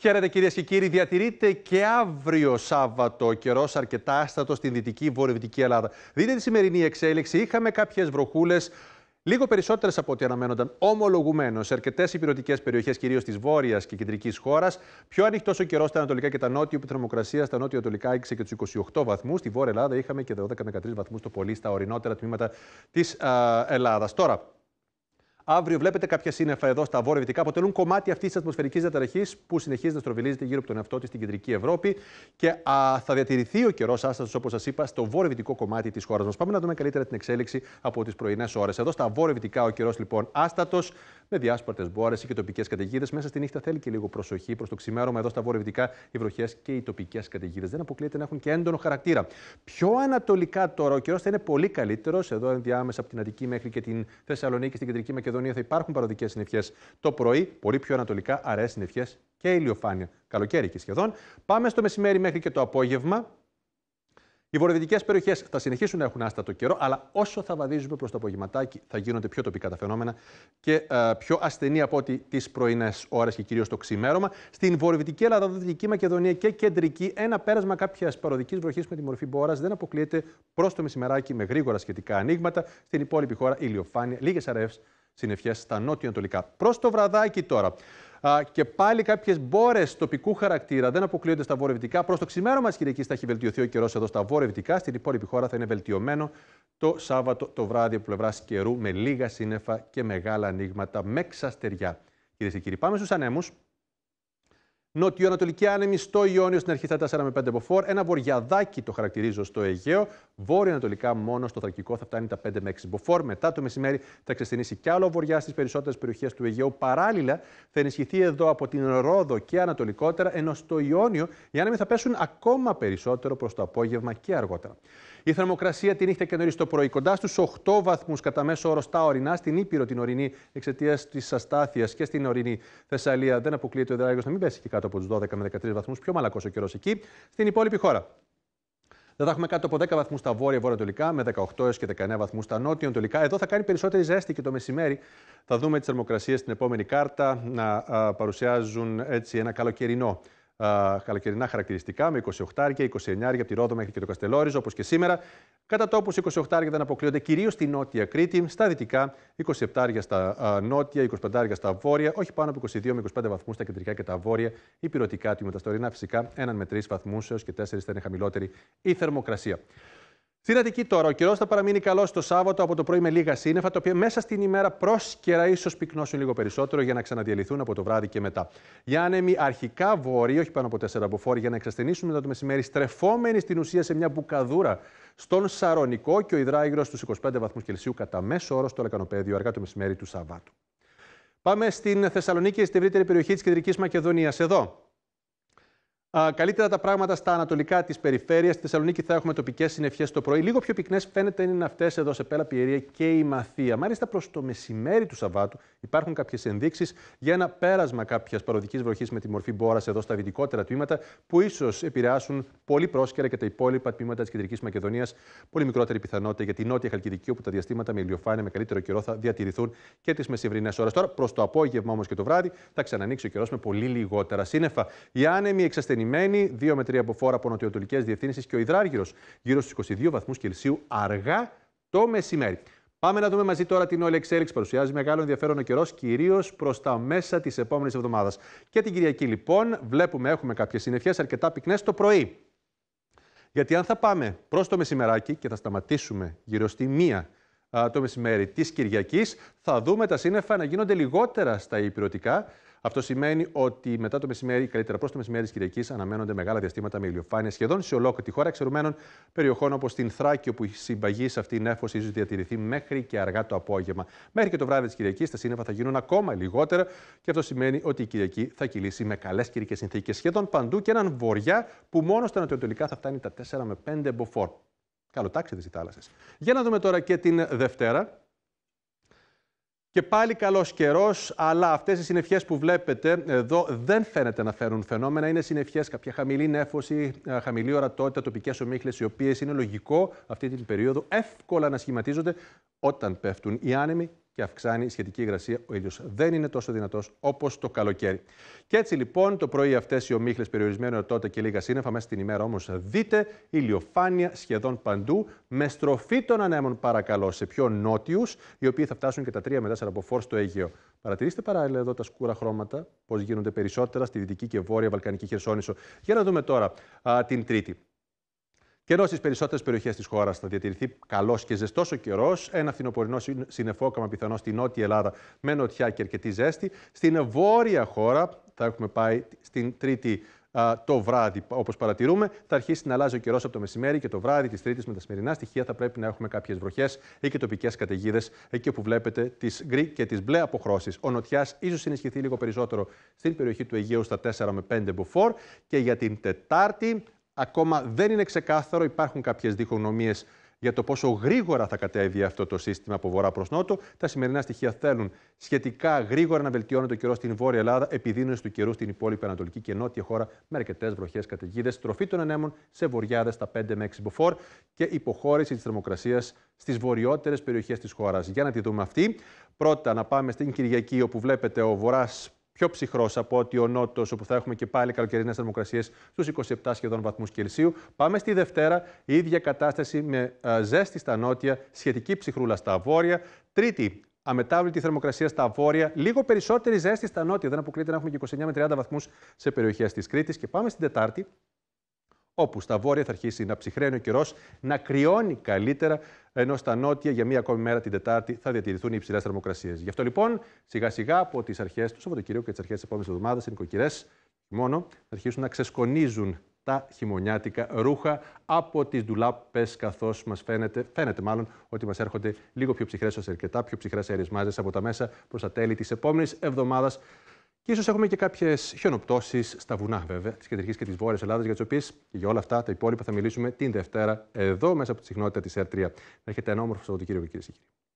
Χαίρετε κυρίες και κύριοι, διατηρείται και αύριο Σάββατο ο καιρός αρκετά άστατος στην δυτική βορειοδυτική Ελλάδα. Δείτε τη σημερινή εξέλιξη. Είχαμε κάποιες βροχούλες, λίγο περισσότερες από ό,τι αναμένονταν, ομολογουμένως σε αρκετές υπηρετικές περιοχές, κυρίως της βόρειας και κεντρικής χώρας. Πιο ανοιχτός ο καιρός στα ανατολικά και τα νότια, που η θερμοκρασία στα νότια ανατολικα άγγιξε και τους 28 βαθμούς. Στη βόρεια Ελλάδα είχαμε και 12 με 13 βαθμούς το πολύ στα ορεινότερα τμήματα της Ελλάδας. Τώρα, Αύριο βλέπετε κάποια σύννεφα εδώ στα βόρεια-δυτικά αποτελούν κομμάτι αυτής της ατμοσφαιρικής διαταραχής που συνεχίζει να στροβιλίζεται γύρω από τον εαυτό της στην κεντρική Ευρώπη και α, θα διατηρηθεί ο καιρός άστατο, όπως σας είπα, στο βόρειο-δυτικό κομμάτι της χώρας μας. Πάμε να δούμε καλύτερα την εξέλιξη από τις πρωινές ώρες. Εδώ στα βόρεια-δυτικά ο καιρός λοιπόν άστατος με διάσπαρτε μπόρε και τοπικές καταιγίδες. Μέσα στη νύχτα θέλει και λίγο προσοχή προς το ξημέρωμα. Εδώ στα βόρεια-δυτικά οι βροχές και οι τοπικές καταιγίδες δεν αποκλείεται να έχουν και έντονο χαρακτήρα. Πιο ανατολικά τώρα ο καιρός θα είναι πολύ καλύτερος. Εδώ ενδιάμεσα από την Αττική μέχρι και την Θεσσαλονίκη, στην κεντρική Μακεδονία Μακεδονία θα υπάρχουν παροδικές συννεφιέ το πρωί, πολύ πιο ανατολικά αραιές συννεφιέ και ηλιοφάνεια. Καλοκαίρι και σχεδόν. Πάμε στο μεσημέρι μέχρι και το απόγευμα. Οι βορειοδυτικές περιοχές θα συνεχίσουν να έχουν άστατο καιρό, αλλά όσο θα βαδίζουμε προς το απογευματάκι, θα γίνονται πιο τοπικά τα φαινόμενα και ε, πιο ασθενή από ό,τι τις πρωινές ώρες και κυρίως το ξημέρωμα. Στην βορειοδυτική Ελλάδα, δυτική Μακεδονία και κεντρική, ένα πέρασμα κάποιας παροδικής βροχής με τη μορφή μπόρας δεν αποκλείεται προς το μεσημεράκι με γρήγορα σχετικά ανοίγματα. Στην υπόλοιπη χώρα, ηλιοφάνεια, λίγες αρεύσει συννεφιέ στα νότιο-ανατολικά. Προς το βραδάκι τώρα. Α, και πάλι κάποιες μπόρες τοπικού χαρακτήρα δεν αποκλείονται στα βορειοδυτικά. Προς το ξημέρωμα τη Κυριακή θα έχει βελτιωθεί ο καιρός εδώ στα βορειοδυτικά. Στην υπόλοιπη χώρα θα είναι βελτιωμένο το Σάββατο το βράδυ από πλευράς καιρού με λίγα σύννεφα και μεγάλα ανοίγματα με ξαστεριά. Κυρίες και κύριοι, πάμε στους ανέμους. Νοτιοανατολική άνεμη στο Ιόνιο στην αρχή στα 4 με 5 μποφόρ. Ένα βοριαδάκι το χαρακτηρίζω στο Αιγαίο. Βόρειο-ανατολικά μόνο στο Θρακικό θα φτάνει τα 5 με 6 μποφόρ. Μετά το μεσημέρι θα ξεστηνήσει κι άλλο βοριά στις περισσότερες περιοχές του Αιγαίου. Παράλληλα θα ενισχυθεί εδώ από την Ρόδο και ανατολικότερα, ενώ στο Ιόνιο οι άνεμοι θα πέσουν ακόμα περισσότερο προς το απόγευμα και αργότερα. Η θερμοκρασία τη νύχτα και νωρίς το πρωί κοντά στους 8 βαθμούς κατά μέσο όρο στα ορεινά, στην Ήπειρο την ορεινή εξαιτίας της αστάθειας και στην ορεινή Θεσσαλία. Δεν αποκλείεται ο να μην πέσει και κάτω από τους 12 με 13 βαθμούς, πιο μαλακός ο καιρός εκεί. Στην υπόλοιπη χώρα. Δεν θα έχουμε κάτω από 10 βαθμούς στα βόρεια βορειοτολικα με 18 και 19 βαθμούς στα νότια τολικα Εδώ θα κάνει περισσότερη ζέστη και το μεσημέρι θα δούμε τις θερμοκρασίες στην επόμενη κάρτα να παρουσιάζουν έτσι ένα καλοκαιρινό καλοκαιρινά χαρακτηριστικά με 28 άρια, 29 άρια από τη Ρόδο μέχρι και το Καστελόριζο, όπως και σήμερα. Κατά τόπους 28 άρια δεν αποκλείονται κυρίως στη νότια Κρήτη, στα δυτικά 27 άρια στα νότια, 25 άρια στα βόρεια, όχι πάνω από 22 με 25 βαθμούς στα κεντρικά και τα βόρεια, υπηρετικά τμήματα. Στα ορεινά φυσικά 1 με 3 βαθμούς έως και 4 θα είναι χαμηλότερη η θερμοκρασία. Στην Αττική τώρα, ο καιρός θα παραμείνει καλό το Σάββατο από το πρωί με λίγα σύννεφα, τα οποία μέσα στην ημέρα πρόσκαιρα ίσως πυκνώσουν λίγο περισσότερο για να ξαναδιαλυθούν από το βράδυ και μετά. Οι άνεμοι αρχικά βόρειοι, όχι πάνω από 4 αποφόρ, για να εξασθενήσουν μετά το μεσημέρι, στρεφόμενοι στην ουσία σε μια μπουκαδούρα στον Σαρονικό και ο υδράγυρος στους 25 βαθμούς Κελσίου κατά μέσο όρο στο Λεκανοπέδιο αργά το μεσημέρι του Σαββάτου. Πάμε στην Θεσσαλονίκη, στην ευρύτερη περιοχή της Κεντρικής Μακεδονίας. Εδώ καλύτερα τα πράγματα στα ανατολικά της περιφέρειας. Στη Θεσσαλονίκη θα έχουμε τοπικές συννεφιές το πρωί. Λίγο πιο πυκνές φαίνεται είναι αυτές εδώ σε Πέλα Πιερία και η Μαθία. Μάλιστα προς το μεσημέρι του Σαββάτου υπάρχουν κάποιες ενδείξεις για ένα πέρασμα κάποιας παροδικής βροχής με τη μορφή μπόρας εδώ στα δυτικότερα τμήματα που ίσως επηρεάσουν πολύ πρόσκαιρα και τα υπόλοιπα τμήματα της Κεντρικής Μακεδονίας. Πολύ μικρότερη πιθανότητα για την Νότια Χαλκιδική όπου τα διαστήματα με ηλιοφάνεια με καλύτερο καιρό θα διατηρηθούν και τις μεσημβρινέ ώρες. Τώρα προς το απόγευμα όμως και το βράδυ θα ξανανοίξει ο καιρός με πολύ λιγότερα σύννεφα. Η άνεμη εξασθενή 2 με 3 από φόρα από νοτιοτολικέ διευθύνσεις και ο υδράργυρος γύρω στους 22 βαθμούς Κελσίου αργά το μεσημέρι. Πάμε να δούμε μαζί τώρα την όλη εξέλιξη. Παρουσιάζει μεγάλο ενδιαφέρον ο καιρός, κυρίως προς τα μέσα της επόμενης εβδομάδας. Και την Κυριακή, λοιπόν, βλέπουμε έχουμε κάποιες συννεφιές αρκετά πυκνές το πρωί. Γιατί αν θα πάμε προς το μεσημεράκι και θα σταματήσουμε γύρω στη μία το μεσημέρι της Κυριακής, θα δούμε τα σύννεφα να γίνονται λιγότερα στα υπηρετικά αυτό σημαίνει ότι μετά το μεσημέρι, καλύτερα προς το μεσημέρι της Κυριακής, αναμένονται μεγάλα διαστήματα με ηλιοφάνεια σχεδόν σε ολόκληρη τη χώρα, εξαιρουμένων περιοχών όπως την Θράκη, όπου η συμπαγή σε αυτή την έφωση ίσως διατηρηθεί μέχρι και αργά το απόγευμα. Μέχρι και το βράδυ της Κυριακής τα σύννεφα θα γίνουν ακόμα λιγότερα και αυτό σημαίνει ότι η Κυριακή θα κυλήσει με καλές κυρικέ συνθήκες σχεδόν παντού και έναν βοριά που μόνο στα νοτιοτολικά θα φτάνει τα 4 με 5 μποφόρ. Καλό οι θάλασσες. Για να δούμε τώρα και την Δευτέρα. Και πάλι καλός καιρός, αλλά αυτές οι συνευχέ που βλέπετε εδώ δεν φαίνεται να φέρουν φαινόμενα. Είναι συνευχέ, κάποια χαμηλή νέφωση, ε, χαμηλή ορατότητα, τοπικές ομίχλες, οι οποίες είναι λογικό αυτή την περίοδο εύκολα να σχηματίζονται όταν πέφτουν οι άνεμοι και αυξάνει η σχετική υγρασία. Ο ήλιος δεν είναι τόσο δυνατός όπως το καλοκαίρι. Και έτσι λοιπόν το πρωί αυτές οι ομίχλες περιορισμένο τότε και λίγα σύννεφα, μέσα στην ημέρα όμως δείτε ηλιοφάνεια σχεδόν παντού, με στροφή των ανέμων παρακαλώ σε πιο νότιους, οι οποίοι θα φτάσουν και τα 3 με 4 από φόρ στο Αιγαίο. Παρατηρήστε παράλληλα εδώ τα σκούρα χρώματα, πώς γίνονται περισσότερα στη δυτική και βόρεια Βαλκανική Χερσόνησο. Για να δούμε τώρα την Τρίτη. Και ενώ στις περισσότερες περιοχές της χώρας θα διατηρηθεί καλός και ζεστός ο καιρός. Ένα φθινοπορεινό συνεφόκαμα πιθανό στη Νότια Ελλάδα με νοτιά και αρκετή ζέστη. Στην βόρεια χώρα θα έχουμε πάει στην Τρίτη το βράδυ, όπως παρατηρούμε, θα αρχίσει να αλλάζει ο καιρός από το μεσημέρι και το βράδυ της Τρίτης με τα σημερινά στοιχεία θα πρέπει να έχουμε κάποιες βροχές ή και τοπικές καταιγίδες εκεί που βλέπετε τις γκρι και τις μπλε αποχρώσεις. Ο νοτιάς ίσως ενισχυθεί λίγο περισσότερο στην περιοχή του Αιγαίου στα 4 με 5 μπουφόρ και για την Τετάρτη Ακόμα δεν είναι ξεκάθαρο, υπάρχουν κάποιες δικονομίε για το πόσο γρήγορα θα κατέβει αυτό το σύστημα από βορρά προς νότο. Τα σημερινά στοιχεία θέλουν σχετικά γρήγορα να βελτιώνεται ο καιρός στην Βόρεια Ελλάδα, επιδείνωση του καιρού στην υπόλοιπη Ανατολική και Νότια χώρα με αρκετές βροχές καταιγίδες, τροφή των ανέμων σε βορειάδε στα 5 με 6 μποφόρ και υποχώρηση της θερμοκρασίας στις βορειότερες περιοχές της χώρας. Για να τη δούμε αυτή, πρώτα να πάμε στην Κυριακή, όπου βλέπετε ο βορράς πιο ψυχρός από ότι ο Νότος, όπου θα έχουμε και πάλι καλοκαιρινές θερμοκρασίες στους 27 σχεδόν βαθμούς Κελσίου. Πάμε στη Δευτέρα, ίδια κατάσταση με ε, ζέστη στα νότια, σχετική ψυχρούλα στα βόρεια. Τρίτη, αμετάβλητη θερμοκρασία στα βόρεια, λίγο περισσότερη ζέστη στα νότια. Δεν αποκλείεται να έχουμε και 29 με 30 βαθμούς σε περιοχές της Κρήτης. Και πάμε στην Τετάρτη, όπου στα βόρεια θα αρχίσει να ψυχραίνει ο καιρός, να κρυώνει καλύτερα ενώ στα νότια για μία ακόμη μέρα την Τετάρτη θα διατηρηθούν οι υψηλές θερμοκρασίες. Γι' αυτό λοιπόν σιγά σιγά από τις αρχές του Σαββατοκύριακου και τις αρχές της επόμενης εβδομάδας, οι νοικοκυρέ μόνο θα αρχίσουν να ξεσκονίζουν τα χειμωνιάτικα ρούχα από τις ντουλάπες, καθώς μας φαίνεται, φαίνεται μάλλον ότι μας έρχονται λίγο πιο ψυχρές, αρκετά πιο ψυχρές αερισμάζες από τα μέσα προς τα τέλη της επόμενης εβδομάδας. Ίσως έχουμε και κάποιες χιονοπτώσεις στα βουνά, βέβαια, της κεντρικής και της βόρειας Ελλάδας, για τις οποίες και για όλα αυτά τα υπόλοιπα θα μιλήσουμε την Δευτέρα, εδώ μέσα από τη συχνότητα της r 3 Να έχετε ένα όμορφο Σαββατοκύριακο, κυρίε και